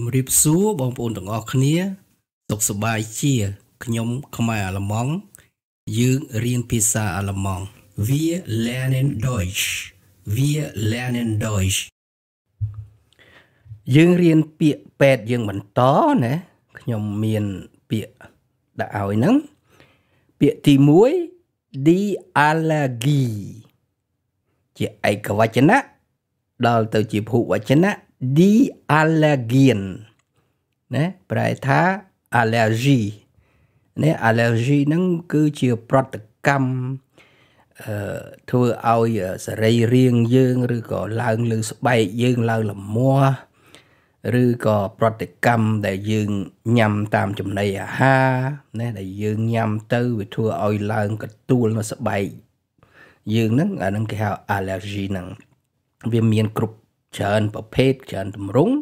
ជំរាបសួរបងប្អូនទាំងអស់គ្នាសុខសប្បាយជាខ្ញុំខ្មែរអាល្លឺម៉ង់យើងរៀនភាសាអាល្លឺម៉ង់ Wir lernen Deutsch Wir lernen Deutsch យើងរៀនពាក្យពេទ្យយើងបន្តណាខ្ញុំមានពាក្យដាក់ឲ្យហ្នឹងពាក្យទី1 die allergie ជាឯកវចនៈដល់ទៅជាភូវចនៈ d'allergien ណាប្រែថា allergy ណា allergy ហ្នឹងគឺជាប្រតិកម្មអឺធ្វើឲ្យសរីរាង្គយើង ឬក៏ឡើងលើស្បែកយើងឡើងលមាស់ឬក៏ប្រតិកម្មដែលយើងញ៉ាំតាមចំណីអាហារណាដែលយើងញ៉ាំទៅវាធ្វើឲ្យឡើងកទួលនៅស្បែកយើងហ្នឹងអាហ្នឹងគេហៅ allergy ហ្នឹងវាមានគ្រប់ច្រើនប្រភេទច្រើនទម្រង់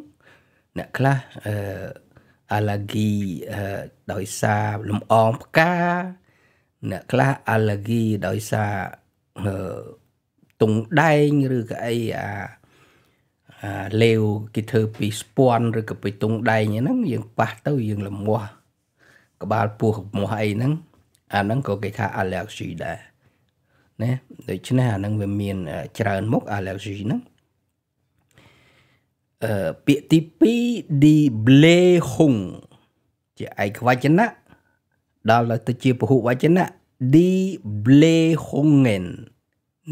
អ្នកខ្លះអឺអាឡាហ្គីដោយសារលំអងផ្កាអ្នកខ្លះអាឡាហ្គីដោយសារទងដែងឬក៏អីអាលាវគេធ្វើពីស្ពាន់ឬក៏ពីទងដែងហ្នឹងយើងប៉ះទៅយើងលមាស់ក្បាលពោះលមាស់អីហ្នឹងអាហ្នឹងក៏គេថាអាឡាហ្គីដែរណាដូច្នេះអាហ្នឹងវាមានច្រើនមុខអាឡាហ្គីហ្នឹងពាក្យទី2 di ble hung ជាឯកវចនៈដល់ទៅជាពហុវចនៈ di ble hungen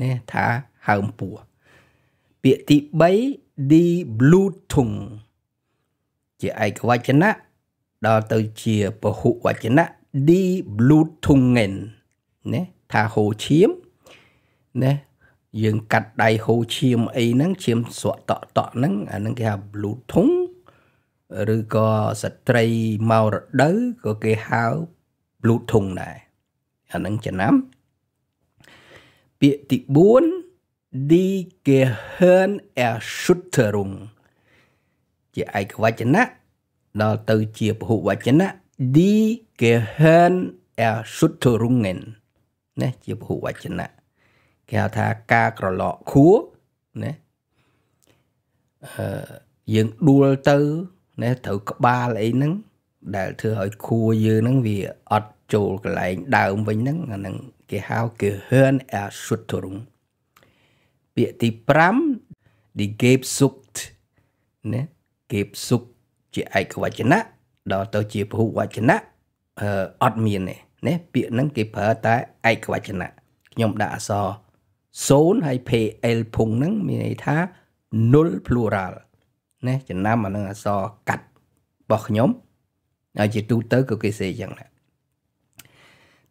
នេះថាហើមពោះពាក្យទី3 di blutung ជាឯកវចនៈដល់ទៅជាពហុវចនៈ di blutungen ណាថាហូរឈាមណាយើងកាត់ដៃហូរឈាមអីហ្នឹងឈាមស្រក់តក់តក់ហ្នឹងអាហ្នឹងគេហៅ blood tongue ឬក៏ស្ត្រីមករដូវក៏គេហៅ blood tongue ដែរអាហ្នឹងចំណាំពាក្យទី4 die gehirn erschütterung ជាឯកវចនៈដល់ទៅជាពហុវចនៈ die gehirn erschütterungen នេះជាពហុវចនៈគេហៅថាការក្រឡកខួរណាអឺយើងដួលទៅណាត្រូវក្បាលអីហ្នឹងដែលធ្វើឲ្យខួរយើងហ្នឹងវាអត់ចូលកន្លែងដើមវិញហ្នឹងអាហ្នឹងគេហៅគេ Hirn Erschütterung ពាក្យទី5 die Gebsucht ណា Gebsucht ជាឯកវចនៈដល់ទៅជាពហុវចនៈអត់មានទេណាពាក្យហ្នឹងគេប្រើតែឯកវចនៈខ្ញុំដាក់អក្សរ0ហើយ PL ភុងហ្នឹងមានន័យថា0 plural ណាចំណាំអានឹងអសកាត់របស់ខ្ញុំហើយជាទូទៅក៏គេសេយ៉ាងណា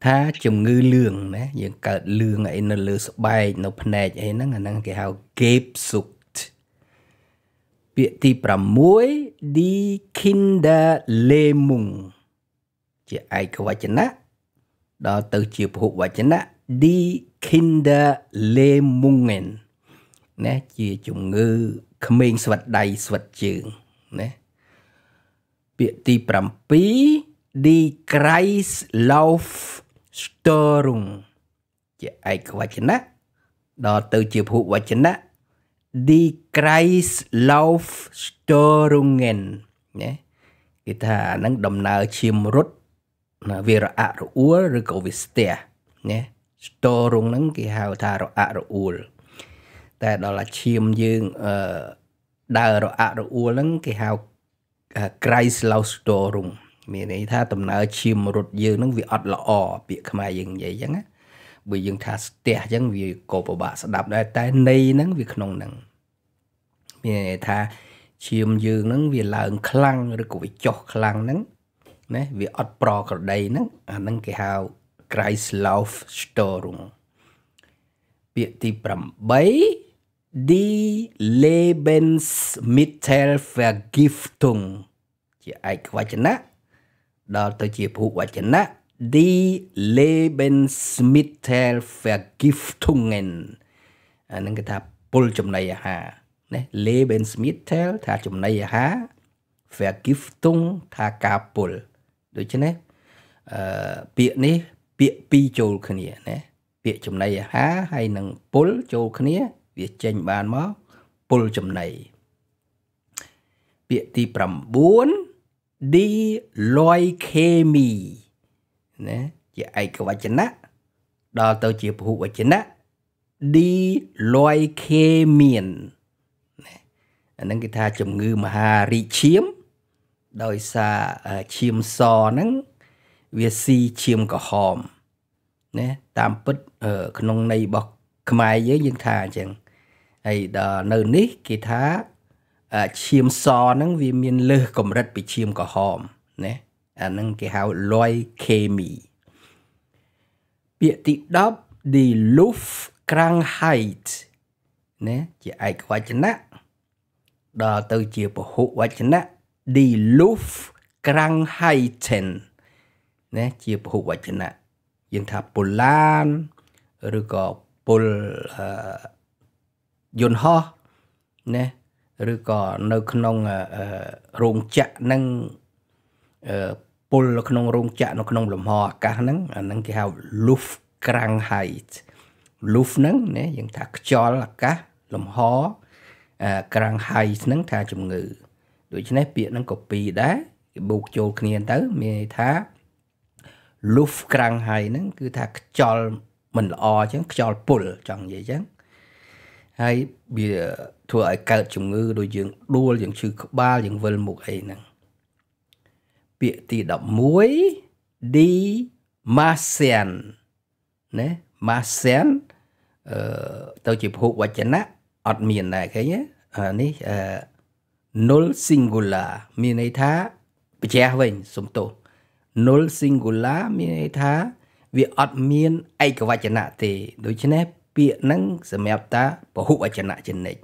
ថាជំងឺលឿងណាយើងកើតលឿងអីនៅលើស្បែកនៅភ្នែកអីហ្នឹងអាហ្នឹងគេហៅ gape suit ពាក្យទី6 die kinderlähmung ជាឯកវចនៈដល់ទៅជាពហុវចនៈ Die Kinderlähmungen ណាជាជំងឺក្មេងស្វិតដៃស្វិតជើងណាពាក្យទី7 Die Kreislaufstörung ជាឯកវចនៈដល់ទៅជាភូវចនៈ Die Kreislaufstörungen ណាគេថាអានឹងដំណើរឈាមរត់វារអរអួលឬក៏វាស្ទះណាស្ទរងហ្នឹង គេហៅថារអាក់រអួលតែដល់អាឈាមយើងអឺដើររអាក់រអួលហ្នឹងគេហៅ Christ Law Storum មានន័យថាដំណើរឈាមរត់យើងហ្នឹងវាអត់ល្អពាក្យខ្មែរយើងនិយាយអញ្ចឹងណាបើយើងថាស្ទះអញ្ចឹងវាក៏ពិបាកស្ដាប់ដែរតែន័យហ្នឹងវាក្នុងហ្នឹងមានន័យថាឈាមយើងហ្នឹងវាឡើងខ្លាំងឬក៏វាចុះខ្លាំងហ្នឹងណាវាអត់ប្រក្រដីហ្នឹងអាហ្នឹងគេហៅ Kreislaufstörung ពាក្យទី8 die Lebensmittelvergiftung ជាឯកវចនៈដល់ទៅជារូបវចនៈ die Lebensmittelvergiftungen អានឹងគេថាពុលចំណីអាហារណា Lebensmittel ថាចំណីអាហារ Vergiftung ថាការពុលដូច្នេះអឺពាក្យនេះពាក្យពីរចូលគ្នាណាពាក្យចំណីអាហារហើយនឹងពុលចូលគ្នា វាចេញបានមកពុលចំណីពាក្យទី9 di loikemi ណាជាឯកវចនៈដល់ទៅជាពហុវចនៈ di loikemian អានឹងគេថាជំងឺមហារីកឈាមដោយសារឈាមសហ្នឹងវាស៊ីឈាមក្រហមណាតាមពិតក្នុងន័យរបស់ខ្មែរយើងយើងថាអញ្ចឹងហើយដល់នៅនេះគេថាឈាមសហ្នឹងវាមានលើសកម្រិតពីឈាមក្រហមណាអាហ្នឹងគេហៅ loy chemie ពាក្យទី10 die Luftkrankheit ណាជាឯកវចនៈដល់ទៅជាពហុវចនៈ die Luftkrankheiten ណាជាពហុវចនៈយើងថាពុលឡាន ឬក៏ពុលយន្តហោះណាឬក៏នៅក្នុងរោងចក្រនឹងពុលនៅក្នុងរោងចក្រនៅក្នុង លំហអាកាសហ្នឹងអាហ្នឹងគេហៅ Luftkrankheit Luft ហ្នឹងណាយើងថាខ្យល់អាកាសលំហ ក្រាំង height ហ្នឹងថាជំងឺ ដូច្នេះពាក្យហ្នឹងក៏ពីរដែរគេបូកចូលគ្នាទៅ មានន័យថាលុះក្រាំងហើយហ្នឹងគឺថាខ្យល់មិនល្អអញ្ចឹងខ្យល់ពុលចង់និយាយអញ្ចឹងហើយវាធ្វើឲ្យកើតជំងឺដូចយើងដួលយើងឈឺក្បាល យើងវិលមុខអីហ្នឹងពាក្យទី11 D Martian ណា Martian អឺទៅជាភូវចនៈអត់មានដែរឃើញអានេះអឺ null singular មានន័យថាប្រជះវិញសំទោស null singular មានន័យថាវាអត់មានឯកវចនៈទេដូច្នេះពាក្យហ្នឹងសម្រាប់តាពហុវចនៈចនិច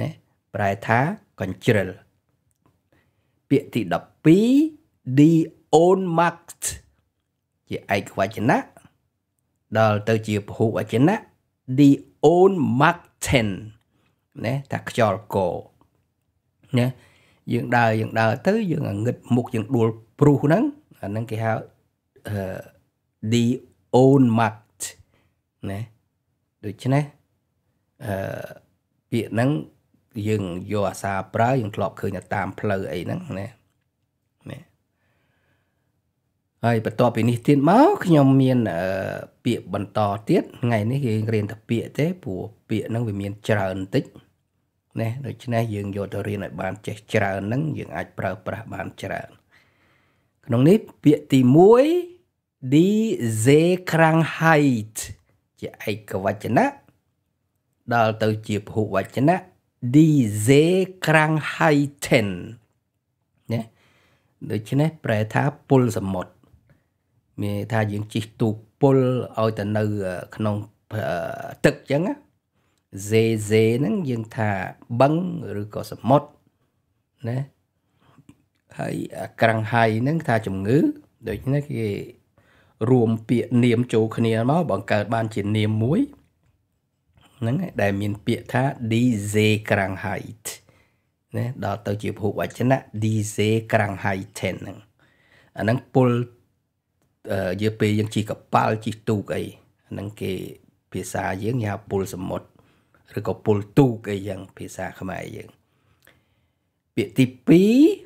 ណាប្រែថាកញ្ជ្រិលពាក្យទី12 the own marked ជាឯកវចនៈដល់ទៅជាពហុវចនៈ the own marked ណាថាខ្យល់កណាយើងដើរយើងដើរទៅយើងងឹតមុខយើងដួលព្រុសហ្នឹងអាហ្នឹងគេហៅ the own market ណាដូច្នេះអឺពាក្យហ្នឹងយើងយកអាសាប្រើ យើងធ្លាប់ឃើញតាមផ្លូវអីហ្នឹងណាណាហើយបន្ទាប់ពីនេះទៀតមកខ្ញុំមានពាក្យបន្តទៀតថ្ងៃនេះយើងរៀនតែពាក្យទេព្រោះពាក្យហ្នឹងវាមានច្រើនបន្តិចណាដូច្នេះយើងយកទៅរៀនឲ្យបានចេះច្រើនហ្នឹងយើងអាចប្រើប្រាស់បានច្រើនក្នុងនេះពាក្យទី1 die Seekrankheit ជាឯកវចនៈដល់ទៅជាពហុវចនៈ die Seekrankheiten ណាដូច្នេះប្រែថាពុលសមុទ្រមានថាយើងជិះទូកពុលឲ្យទៅនៅក្នុងទឹកអញ្ចឹងសេសេហ្នឹងយើងថាបឹងឬក៏សមុទ្រណាហើយក្រាំងហៃហ្នឹងថាជំងឺដូច្នេះគេរួមពាក្យនាមចូលគ្នាមកបង្កើតបានជានាមមួយហ្នឹងដែលមានពាក្យថា DZ ក្រាំងហៃណាដល់ទៅជាភពវចនៈ DZ ក្រាំងហៃ10ហ្នឹងអាហ្នឹងពលយើពេលយើងជីកប៉ាល់ជីទូកអីអាហ្នឹងគេភាសាយើងគេហៅពុលសមុទ្រឬក៏ពុលទូកអីយ៉ាងភាសាខ្មែរយើងពាក្យទី2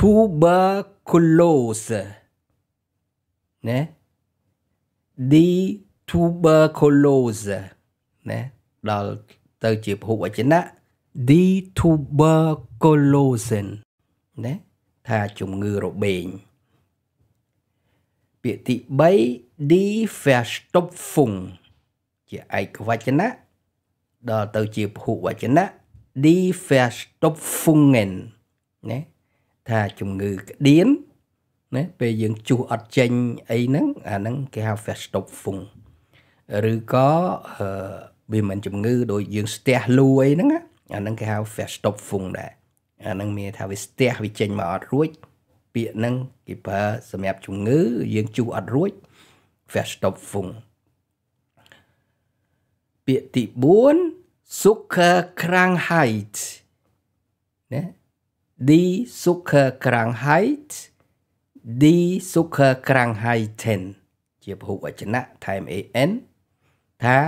tuberculose né đi tuberculose nè đó là từ chỉ hụt ở trên đó đi tuberculose nè thà chủng ngư rồi bệnh biệt thị bấy đi phè stop phùng chỉ ai có vạch trên đó đó từ chỉ hụt ở trên đó đi phè stop phungen nè ថាជំងឺក្តៀនណាពេលយើងជុះអត់ចេញអីហ្នឹង អាហ្នឹងគេហៅ fast stop ហ្វុងឬក៏វាមិនជំងឺដូចយើង ស្ទះលូអីហ្នឹងណាអាហ្នឹងគេហៅ fast stop ហ្វុងដែរអាហ្នឹងមានថាវាស្ទះវាចេញមកអត់រួច ពាក្យហ្នឹងគេប្រើសម្រាប់ជំងឺ យើងជុះអត់រួច fast stop ហ្វុងពាក្យទី4 Zuckerkrankheit ណា Die Zuckerkrankheit Die Zuckerkrankheiten ជាពហុវចនៈថែម an ថា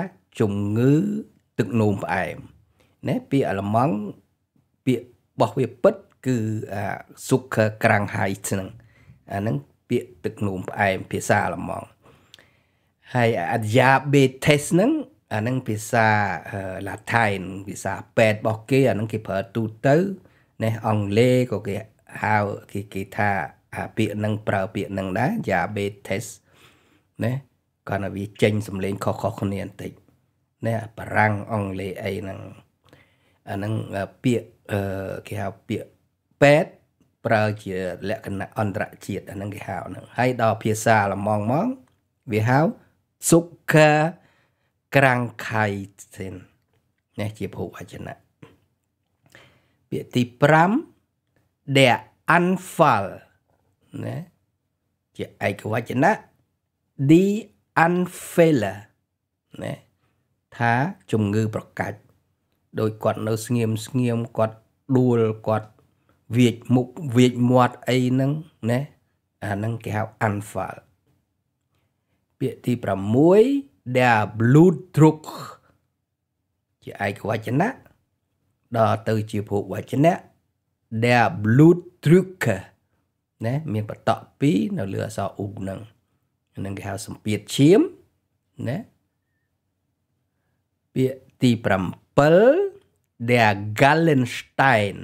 ជំងឺទឹកនោមផ្អែមណាពាក្យអាល្លឺម៉ង់ពាក្យរបស់វាពិតគឺអា Zuckerkrankheit ហ្នឹងអាហ្នឹងពាក្យទឹកនោមផ្អែមភាសាអាល្លឺម៉ង់ហើយ diabetes ហ្នឹងអាហ្នឹងភាសាឡាថៃភាសាពេទ្យរបស់គេអាហ្នឹងគេប្រើទូទៅគឺនេះអង់គ្លេសក៏គេហៅគេគេថាអាពាក្យនឹងប្រើពាក្យនឹងដែរ diabetes ណាគាត់ថាវាចេញ សំលេងខុសខុសគ្នាបន្តិចណាបារាំងអង់គ្លេសអីហ្នឹងអាហ្នឹងពាក្យគេហៅពាក្យ pet ប្រើជាលក្ខណៈអន្តរជាតិអាហ្នឹងគេហៅហ្នឹងហើយដល់ភាសាល្មងមកវាហៅ suka krankheiten នេះជាភពអចនៈពាក្យទី5 der Anfall ណាជាឯកវចនៈ die Anfälle ណាថាជំងឺប្រកាច់ដោយគាត់នៅស្ងៀមស្ងៀមគាត់ដួលគាត់វាចមុខវាចមាត់អីហ្នឹងណាអាហ្នឹងគេហៅ Anfall ពាក្យទី6 der Blutdruck ជាឯកវចនៈដល់ទៅជាភពវចនៈ der Blutdrücke ណាមានបតក2នៅលើអក្សរ u ហ្នឹងហ្នឹងគេហៅសម្ពាធឈាមណាពាក្យទី7 der Gallenstein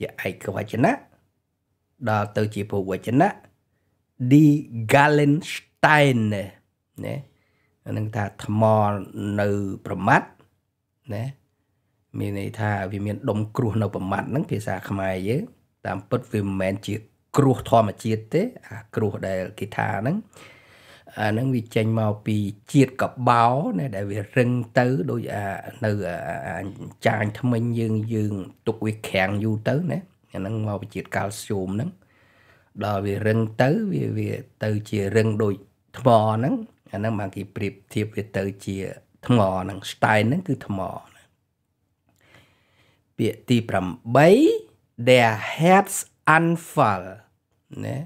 ជាឯកវចនៈដល់ទៅជាពវចនៈ die Gallensteine ណាហ្នឹងថាថ្មនៅប្រមាត់ណាមានន័យថាវាមានដុំគ្រោះនៅប្រមាត់ហ្នឹងភាសាខ្មែរយើង តាមពិតវាមិនមែនជាគ្រោះធម្មជាតិទេអាគ្រោះដែលគេថាហ្នឹងអាហ្នឹងវាចេញមកពីជាតិកបោណាដែលវារឹងទៅដូចអានៅចាញថ្មិញយើងយើង ទុកវាក្រាំងយូរទៅណាអាហ្នឹងមកពីជាតិកាល់ស្យូមហ្នឹងដល់វារឹងទៅវាវាទៅជារឹងដូចថ្មហ្នឹងអាហ្នឹងបានគេប្រៀបធៀបវាទៅជាថ្មហ្នឹងស្តែនហ្នឹងគឺថ្មណាពាក្យទី8 their heads unfurl ណា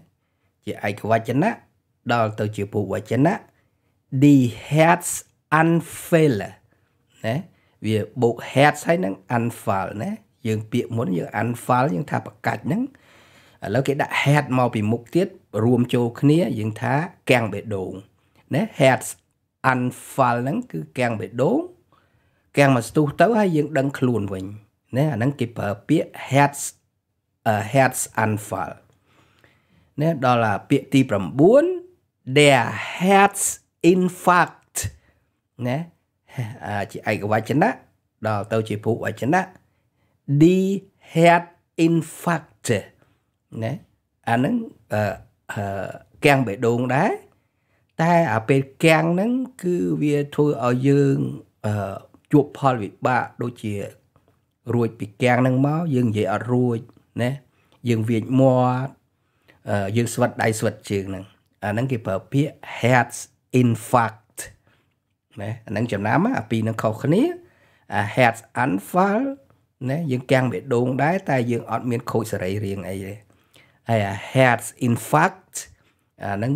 ជាឯកវចនៈដល់ទៅជាពុវចនៈ the heads unfurl ណាវាបូក heads ហើយនឹង unfurl ណាយើង ពាក្យមុនយើង unfurl យើងថាប្រកាច់ហ្នឹងឥឡូវគេដាក់ head មកពីមុខទៀតរួមចូលគ្នាយើងថាកាំងបេះដូងណា heads unfurl ហ្នឹងគឺកាំងបេះដូងកាំងមកស្ទុះទៅហើយយើងដឹងខ្លួនវិញណាអាហ្នឹងគេប្រើពាក្យ heads uh, heads anfall ណាដល់អាពាក្យទី9 their heads infarct ណាជាឯកវចនៈដល់ទៅជាពុវចនៈ the head infarct ណាអាហ្នឹងអឺកាំងបេះដូងដែរតែអាពេលកាំងហ្នឹងគឺវាធ្វើឲ្យយើងជួបផលវិបាកដូចជារួចពីកាំងហ្នឹងមកយើងនិយាយអត់រួចណាយើងវាញមាត់យើងស្វិតដៃស្វិតជើងហ្នឹងអាហ្នឹងគេប្រើពាក្យ heart infarct ណាអាហ្នឹងចំណាំអាពីរហ្នឹងខុសគ្នាអា heart infarct ណាយើងកាំងបេះដូងដែរតែយើងអត់មានខូចសរីរាង្គអីទេហើយអា heart infarct អាហ្នឹង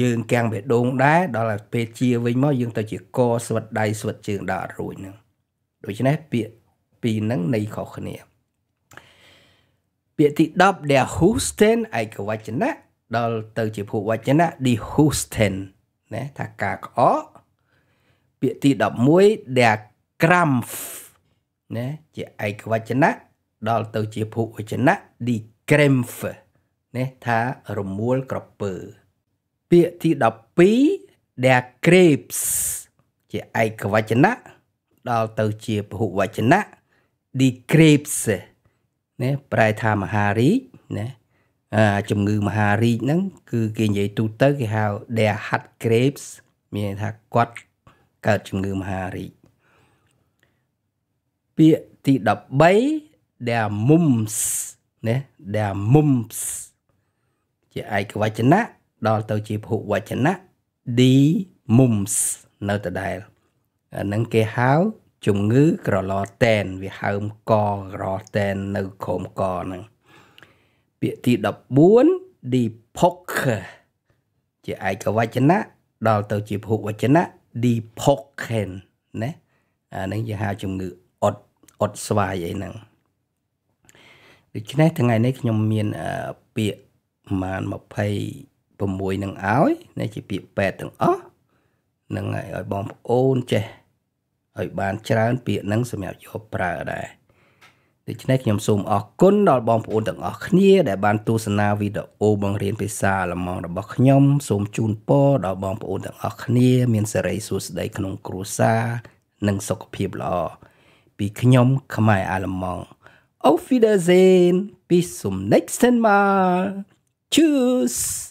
យើងកាំងបេះដូងដែរដល់ពេលជាវិញមក យើងទៅជាកស្វិតដៃស្វិតជើងដល់អត់រួចហ្នឹងដូច្នេះពាក្យពីរហ្នឹងនៃខុសគ្នាពាក្យទី10 der Husten ឯកវចនៈដល់ទៅជាពួកវចនៈ die Husten ណាថាការក្អកពាក្យទី11 der Krampf ណាជាឯកវចនៈដល់ទៅជាពួកវចនៈ die Krampf ណាថារមួលក្រពើ ពាក្យទី12 der Krebs ជាឯកវចនៈដល់ទៅជា ពហុវចនៈ die grapes ណាប្រែថាមហារាជណាអាជំងឺមហារាជហ្នឹង គឺ គេនិយាយទូទៅគេហៅ der hat grapes មានន័យថាគាត់កើតជំងឺមហារាជពាក្យទី13 der mumps ណា der mumps ជាឯកវចនៈដល់ទៅជាពហុវចនៈ die mumps នៅដដែលអានឹងគេហៅជំងឺក្រឡតែនវាហើមកក្រតែននៅក្រោមកហ្នឹងពាក្យទី14 depoc ជាឯកវចនៈដល់ទៅជាពហុវចនៈ depocken ណាអានឹងជាហៅជំងឺអត់អត់ស្វាយអីហ្នឹងដូច្នេះថ្ងៃនេះខ្ញុំមានពាក្យប្រហែល26នឹងឲ្យនេះជាពាក្យ8ទាំងអស់នឹងឲ្យបងប្អូនចេះឲ្យបានច្រើនពាក្យហ្នឹងសម្រាប់យកប្រើដែរដូច្នេះខ្ញុំសូមអរគុណដល់បងប្អូនទាំងអស់គ្នា ដែលបានទស្សនាវីដេអូបង្រៀនភាសាអាល្លឺម៉ង់របស់ខ្ញុំសូមជូនពរដល់បងប្អូនទាំងអស់គ្នាមានសេរីសួស្តីក្នុង គ្រួសារនិងសុខភាពល្អពីខ្ញុំខ្មែរអាល្លឺម៉ង់ Auf Wiedersehen bis zum nächsten Mal Tschüss